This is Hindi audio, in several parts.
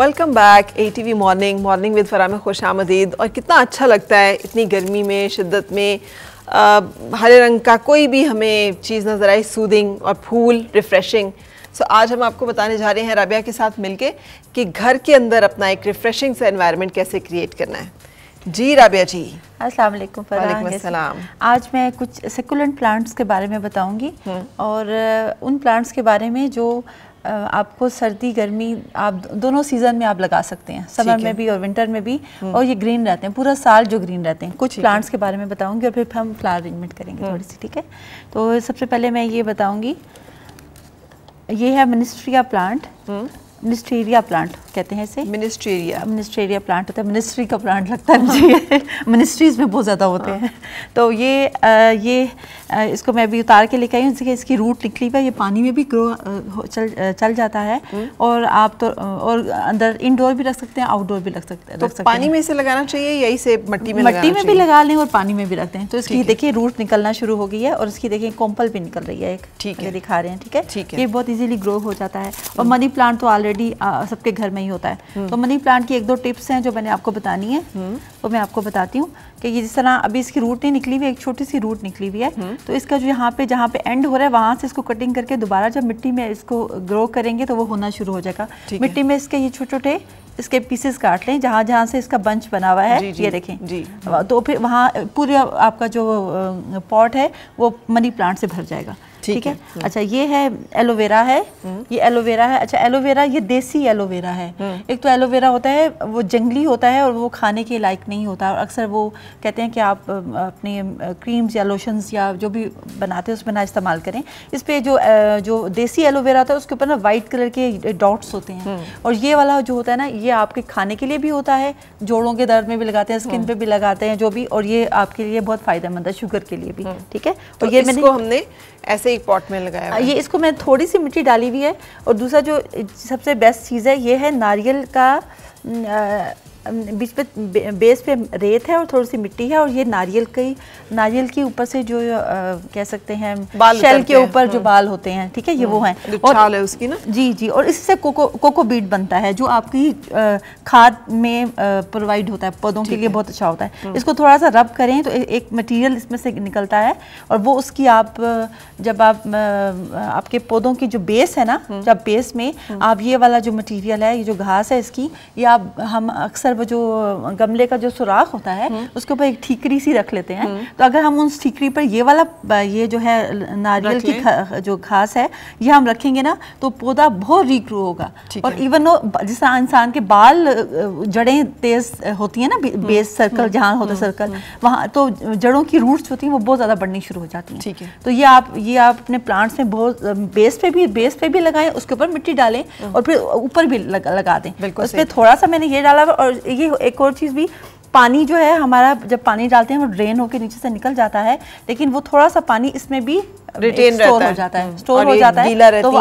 Welcome back A T V morning morning with फराम खुश आमदीद और कितना अच्छा लगता है इतनी गर्मी में शिद्दत में आ, हरे रंग का कोई भी हमें चीज़ नज़र आए सूदिंग और फूल रिफ़्रेशिंग सो आज हम आपको बताने जा रहे हैं रबिया के साथ मिलके कि घर के अंदर अपना एक रिफ़्रेशिंग सा इन्वायरमेंट कैसे क्रिएट करना है जी राबिया जी अस्सलाम वालेकुम आज मैं कुछ सेकुलेंट प्लांट्स के बारे में बताऊंगी हम्म। और उन प्लांट्स के बारे में जो आपको सर्दी गर्मी आप दोनों सीज़न में आप लगा सकते हैं समर में भी और विंटर में भी हम्म। और ये ग्रीन रहते हैं पूरा साल जो ग्रीन रहते हैं कुछ प्लांट्स के बारे में बताऊंगी और फिर हम फ्लावर अरेंजमेंट करेंगे हम्म। थोड़ी सी ठीक है तो सबसे पहले मैं ये बताऊंगी ये है मिनिस्ट्रिया हम्म। प्लांट मिनिस्ट्रेरिया प्लांट कहते हैं इसे मिनिस्ट्रेरिया मिनिस्ट्रेरिया प्लांट होता है मिनिस्ट्री का प्लांट लगता है मुझे मिनिस्ट्रीज में बहुत ज़्यादा होते हैं हाँ। तो ये आ, ये आ, इसको मैं अभी उतार के लेके आई हूँ इसकी रूट निकली हुई है ये पानी में भी ग्रो चल चल जाता है हम्म। और आप तो और अंदर इनडोर भी रख सकते हैं आउटडोर भी रख तो सकते हैं तो पानी में इसे लगाना चाहिए या इसे मट्टी में मट्टी में भी लगा लें और पानी में भी रखते हैं तो इसकी देखिए रूट निकलना शुरू हो गई है और इसकी देखिए कोम्पल भी निकल रही है एक ठीक है दिखा रहे हैं ठीक है ये बहुत ईजिली ग्रो हो जाता है और मनी हम्म। प्लांट तो ऑलरेडी ऑलरेडी सबके घर में ही होता है तो मनी प्लांट की एक दो टिप्स हैं जो मैंने आपको बतानी है तो मैं आपको बताती हूँ कि ये जिस तरह अभी इसकी रूट नहीं निकली हुई है एक छोटी सी रूट निकली हुई है तो इसका जो यहाँ पे जहाँ पे एंड हो रहा है वहाँ से इसको कटिंग करके दोबारा जब मिट्टी में इसको ग्रो करेंगे तो वो होना शुरू हो जाएगा मिट्टी में इसके ये छोटे छोटे इसके पीसेस काट लें जहाँ जहाँ से इसका बंच बना हुआ है जी, जी, ये देखें जी तो फिर वहाँ पूरे आपका जो पॉट है वो मनी प्लांट से भर जाएगा ठीक है हम्म। अच्छा ये है एलोवेरा है हम्म। ये एलोवेरा है अच्छा एलोवेरा ये देसी एलोवेरा है हम्म। एक तो एलोवेरा होता है वो जंगली होता है और वो खाने के लायक नहीं होता और अक्सर वो कहते हैं कि आप अपने क्रीम्स या लोशंस या जो भी बनाते हैं उसमें ना इस्तेमाल करें इस पर जो जो देसी एलोवेरा होता है उसके ऊपर ना वाइट कलर के डॉट्स होते हैं और ये वाला जो होता है ना ये आपके खाने के लिए भी होता है जोड़ों के दर्द में भी लगाते हैं स्किन पे भी लगाते हैं जो भी और ये आपके लिए बहुत फ़ायदेमंद है शुगर के लिए भी ठीक है तो और ये मैंने हमने ऐसे ही एक पॉट में लगाया ये इसको मैं थोड़ी सी मिट्टी डाली हुई है और दूसरा जो सबसे बेस्ट चीज़ है ये है नारियल का बीच पे बेस पे रेत है और थोड़ी सी मिट्टी है और ये नारियल की नारियल के ऊपर से जो आ, कह सकते हैं बाल शेल के ऊपर जो हम्म। बाल होते हैं ठीक है ये वो हम्म। है और है उसकी ना जी जी और इससे कोको कोको बीट बनता है जो आपकी खाद में प्रोवाइड होता है पौधों के लिए बहुत अच्छा होता है हम्म। इसको थोड़ा सा रब करें तो एक मटीरियल इसमें से निकलता है और वो उसकी आप जब आप आपके पौधों की जो बेस है ना जब बेस में आप ये वाला जो मटीरियल है ये जो घास है इसकी ये आप हम अक्सर अक्सर वो जो गमले का जो सुराख होता है हम्म। उसके ऊपर एक ठीकरी सी रख लेते हैं हम्म। तो अगर हम उस ठीकरी पर ये वाला ये जो है नारियल की खा, जो घास है ये हम रखेंगे ना तो पौधा बहुत रिग्रो होगा और इवन वो जिस इंसान के बाल जड़ें तेज होती हैं ना हम्म। बेस सर्कल जहाँ होता है सर्कल वहाँ तो जड़ों की रूट्स होती हैं वो बहुत ज़्यादा बढ़नी शुरू हो जाती हैं तो ये आप ये आप अपने प्लांट्स में बहुत बेस पे भी बेस पे भी लगाएं उसके ऊपर मिट्टी डालें और फिर ऊपर भी लगा, लगा दें उस पर थोड़ा सा मैंने ये डाला और ये एक और चीज़ भी पानी जो है हमारा जब पानी डालते हैं वो ड्रेन होकर नीचे से निकल जाता है लेकिन वो थोड़ा सा पानी इसमें भी रिटेन स्टोर हो जाता है स्टोर हम्म। हो जाता है तो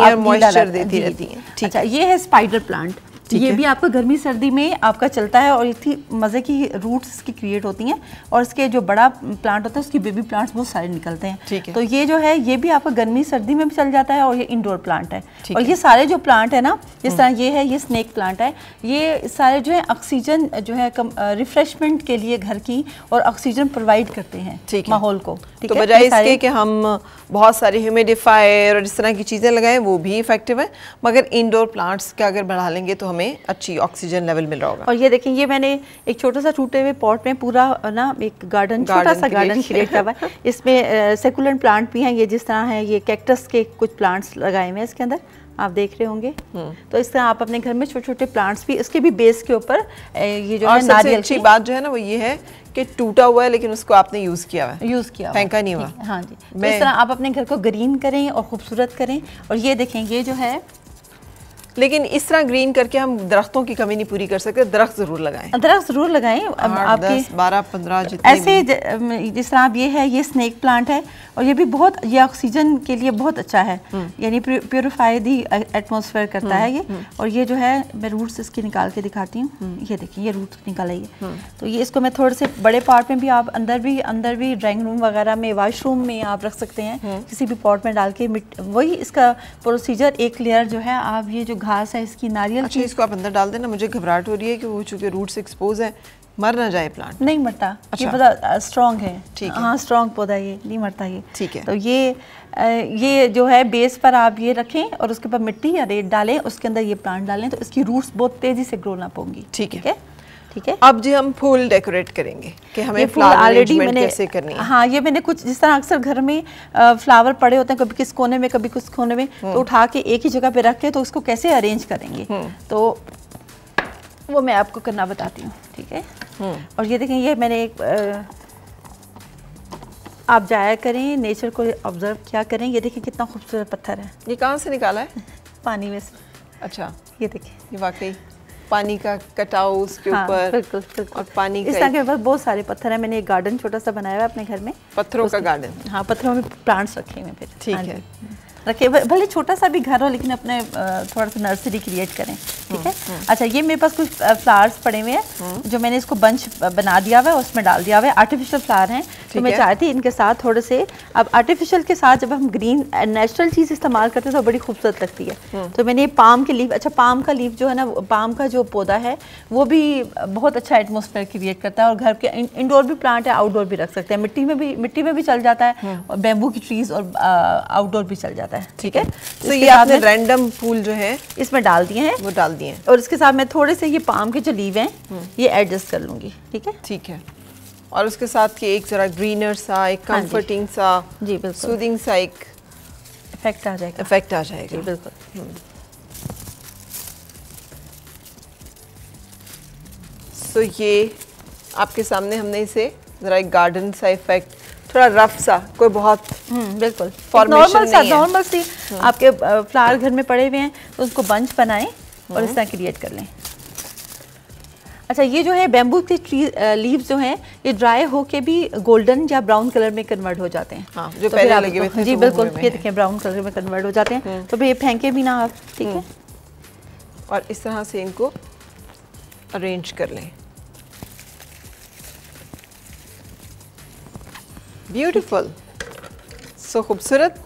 अच्छा, है ये है स्पाइडर प्लांट ये भी आपका गर्मी सर्दी में आपका चलता है और इतनी मज़े की रूट्स इसकी क्रिएट होती हैं और इसके जो बड़ा प्लांट होता है उसकी बेबी प्लांट्स बहुत सारे निकलते हैं ठीक है तो ये जो है ये भी आपका गर्मी सर्दी में भी चल जाता है और ये इंडोर प्लांट है और ये सारे जो प्लांट है ना जिस हम्म। तरह ये है ये स्नैक प्लांट है ये सारे जो है ऑक्सीजन जो है रिफ्रेशमेंट के लिए घर की और ऑक्सीजन प्रोवाइड करते हैं माहौल को तो बजाय इसके कि हम बहुत सारे ह्यूमिडिफायर और इस तरह की चीज़ें लगाएं वो भी इफेक्टिव है मगर इंडोर प्लांट्स का अगर बढ़ा लेंगे तो हम हमें अच्छी ऑक्सीजन लेवल मिल रहा होगा और ये देखें ये मैंने एक छोटा सा टूटे हुए पॉट में पूरा ना एक गार्डन छोटा सा गार्डन क्रिएट किया हुआ है इसमें सेकुलेंट प्लांट भी हैं ये जिस तरह हैं ये कैक्टस के कुछ प्लांट्स लगाए हुए हैं इसके अंदर आप देख रहे होंगे हम्म। तो इस तरह आप अपने घर में छोटे छोटे प्लांट्स भी इसके भी बेस के ऊपर ये जो है सबसे अच्छी बात जो है ना वो ये है कि टूटा हुआ है लेकिन उसको आपने यूज़ किया हुआ यूज़ किया फेंका नहीं हुआ हाँ जी तो इस तरह आप अपने घर को ग्रीन करें और खूबसूरत करें और ये देखें ये जो है लेकिन इस तरह ग्रीन करके हम दरख्तों की कमी नहीं पूरी कर सकते दरख्त ज़रूर लगाएं दरख्त ज़रूर लगाएं आपके बारह पंद्रह ऐसे जिस तरह आप ये है ये स्नैक प्लांट है और ये भी बहुत ये ऑक्सीजन के लिए बहुत अच्छा है हम्म। यानी प्योरीफाई दी एटमोसफेयर करता हम्म, है ये हम्म। और ये जो है मैं रूट्स इसकी निकाल के दिखाती हूँ ये देखिए ये रूट निकाला ये तो ये इसको मैं थोड़े से बड़े पार्ट में भी आप अंदर भी अंदर भी ड्राइंग रूम वगैरह में वाशरूम में आप रख सकते हैं किसी भी पॉट में डाल के वही इसका प्रोसीजर एक लेयर जो है आप ये जो घास है इसकी नारियल अच्छा, इसको आप अंदर डाल देना मुझे घबराहट हो रही है कि वो रूट से एक्सपोज है मर ना जाए प्लांट नहीं मरता अच्छा। ये पौधा स्ट्रॉन्ग है ठीक है हाँ स्ट्रॉन्ग पौधा ये नहीं मरता ये ठीक है तो ये ये जो है बेस पर आप ये रखें और उसके ऊपर मिट्टी या रेत डालें उसके अंदर ये प्लांट डालें तो इसकी रूट्स बहुत तेज़ी से ग्रो ना पोंगी ठीक है ठीक है अब जी हम फूल डेकोरेट करेंगे कि हमें फूल ऑलरेडी मैंने कैसे करनी है हाँ ये मैंने कुछ जिस तरह अक्सर घर में आ, फ्लावर पड़े होते हैं कभी किस कोने में कभी किस कोने में तो हम्म। उठा के एक ही जगह पे रख के तो उसको कैसे अरेंज करेंगे हम्म। तो वो मैं आपको करना बताती हूँ ठीक है हम्म। और ये देखें ये मैंने एक आप जाया करें नेचर को ऑब्जर्व क्या करें ये देखें कितना खूबसूरत पत्थर है ये कहाँ से निकाला है पानी में से अच्छा ये देखें ये वाकई पानी का कटाव उसके हाँ, ऊपर हाँ, पानी इस तरह के पास बहुत सारे पत्थर है मैंने एक गार्डन छोटा सा बनाया हुआ अपने घर में पत्थरों का गार्डन हाँ पत्थरों में प्लांट्स रखे हुए फिर ठीक हाँ है रखे भले छोटा सा भी घर हो लेकिन अपने थोड़ा सा नर्सरी क्रिएट करें ठीक है हम्म, हम्म। अच्छा ये मेरे पास कुछ फ्लावर्स पड़े हुए हैं हम्म। जो मैंने इसको बंच बना दिया हुआ है उसमें डाल दिया हुआ है आर्टिफिशियल फ्लावर हैं तो मैं चाहती इनके साथ थोड़े से अब आर्टिफिशियल के साथ जब हम ग्रीन नेचुरल चीज़ इस्तेमाल करते हैं तो बड़ी खूबसूरत लगती है हम्म। तो मैंने पाम के लीफ अच्छा पाम का लीफ जो है ना पाम का जो पौधा है वो भी बहुत अच्छा एटमोसफेयर क्रिएट करता है और घर के इंडोर भी प्लांट है आउटडोर भी रख सकते हैं मिट्टी में भी मिट्टी में भी चल जाता है हम्म। और बेम्बू की ट्रीज और आउटडोर भी चल जाता है ठीक है तो, तो ये आपने रैंडम फूल जो है इसमें डाल दिए हैं वो डाल दिए हैं और इसके साथ मैं थोड़े से ये पाम के जो लीव हैं हम्म। ये एडजस्ट कर लूँगी ठीक है ठीक है और उसके साथ ये एक ज़रा ग्रीनर सा एक कंफर्टिंग हाँ सा जी बिल्कुल सूदिंग सा एक इफेक्ट आ जाएगा इफेक्ट आ जाएगा जी बिल्कुल सो हम्म। ये आपके सामने हमने इसे ज़रा एक गार्डन सा इफेक्ट थोड़ा रफ सा कोई बहुत हम्म, बिल्कुल नॉर्मल सा नॉर्मल सी हम्म। आपके फ्लावर घर में पड़े हुए हैं तो उसको बंच बनाएं और इस तरह क्रिएट कर लें अच्छा ये जो है बेम्बू के ट्री लीव जो हैं ये ड्राई होके भी गोल्डन या ब्राउन कलर में कन्वर्ट हो जाते हैं हाँ, जो तो पहले लगे हुए जी बिल्कुल ये देखें ब्राउन कलर में कन्वर्ट हो जाते हैं हम्म। तो ये फेंके भी ना आप ठीक है हम्म। और इस तरह से इनको अरेंज कर लें ब्यूटिफुल सो खूबसूरत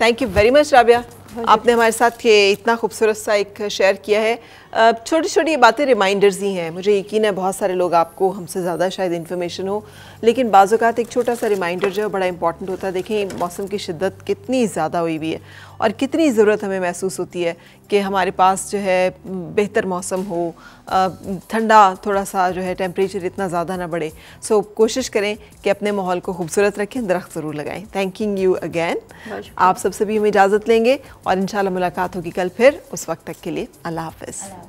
thank you very much Rabia आपने हमारे साथ ये इतना खूबसूरत सा एक शेयर किया है छोटी छोटी बातें रिमाइंडर्स ही हैं मुझे यकीन है बहुत सारे लोग आपको हमसे ज़्यादा शायद इन्फॉर्मेशन हो लेकिन बाज़ात एक छोटा सा रिमाइंडर जो है बड़ा इंपॉर्टेंट होता है देखें मौसम की शिद्दत कितनी ज़्यादा हुई हुई है और कितनी ज़रूरत हमें महसूस होती है कि हमारे पास जो है बेहतर मौसम हो ठंडा थोड़ा सा जो है टेम्परेचर इतना ज़्यादा ना बढ़े सो कोशिश करें कि अपने माहौल को खूबसूरत रखें दरख्त ज़रूर लगाएं थैंकिंग यू अगैन आप सबसे भी हम इजाज़त लेंगे और इन मुलाकात होगी कल फिर उस वक्त तक के लिए अल्लाह हाफ